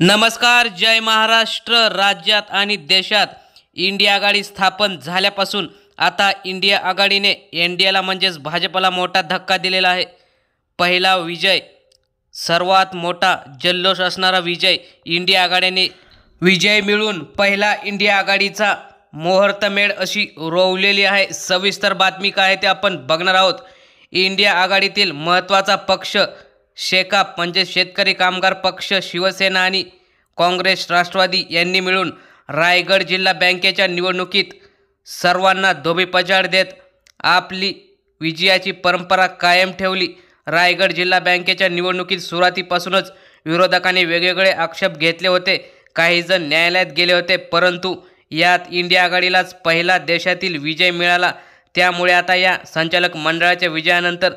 नमस्कार जय महाराष्ट्र राज्यात आणि देशात इंडिया आघाडी स्थापन झाल्यापासून आता इंडिया आघाडीने एन डी एला म्हणजेच भाजपला मोठा धक्का दिलेला आहे पहिला विजय सर्वात मोठा जल्लोष असणारा विजय इंडिया आघाडीने विजय मिळून पहिला इंडिया आघाडीचा मुहूर्तमेळ अशी रोवलेली आहे सविस्तर बातमी काय आहे ते आपण बघणार आहोत इंडिया आघाडीतील महत्त्वाचा पक्ष शेकाप म्हणजे शेतकरी कामगार पक्ष शिवसेना आणि काँग्रेस राष्ट्रवादी यांनी मिळून रायगड जिल्हा बँकेच्या निवडणुकीत सर्वांना धोबीपछाड देत आपली विजयाची परंपरा कायम ठेवली रायगड जिल्हा बँकेच्या निवडणुकीत सुरुवातीपासूनच विरोधकांनी वेगवेगळे आक्षेप घेतले होते काहीजण न्यायालयात गेले होते परंतु यात इंडिया आघाडीलाच पहिला देशातील विजय मिळाला त्यामुळे आता या संचालक मंडळाच्या विजयानंतर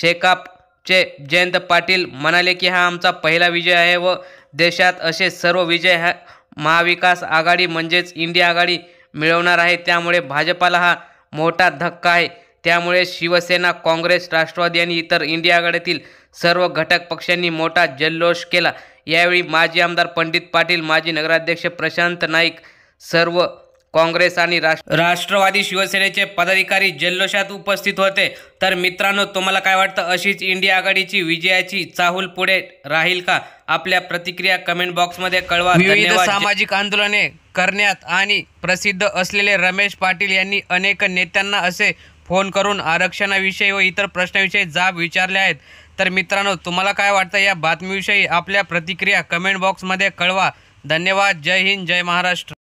शेकाप चे जयंत पाटील म्हणाले की हा आमचा पहिला विजय आहे व देशात असे सर्व विजय हा महाविकास आघाडी म्हणजेच इंडिया आघाडी मिळवणार आहे त्यामुळे भाजपाला हा मोठा धक्का आहे त्यामुळे शिवसेना काँग्रेस राष्ट्रवादी आणि इतर इंडिया आघाडीतील सर्व घटक पक्षांनी मोठा जल्लोष केला यावेळी माजी आमदार पंडित पाटील माजी नगराध्यक्ष प्रशांत नाईक सर्व काँग्रेस आणि राष्ट्रवादी शिवसेनेचे पदाधिकारी जल्लोषात उपस्थित होते तर मित्रांनो तुम्हाला काय वाटतं अशीच इंडिया आघाडीची विजयाची चाहूल पुढे राहील का आपल्या प्रतिक्रिया कमेंट बॉक्समध्ये कळवा विविध सामाजिक आंदोलने करण्यात आणि प्रसिद्ध असलेले रमेश पाटील यांनी अनेक नेत्यांना असे फोन करून आरक्षणाविषयी व इतर प्रश्नाविषयी जाब विचारले आहेत तर मित्रांनो तुम्हाला काय वाटतं या बातमीविषयी आपल्या प्रतिक्रिया कमेंट बॉक्समध्ये कळवा धन्यवाद जय हिंद जय महाराष्ट्र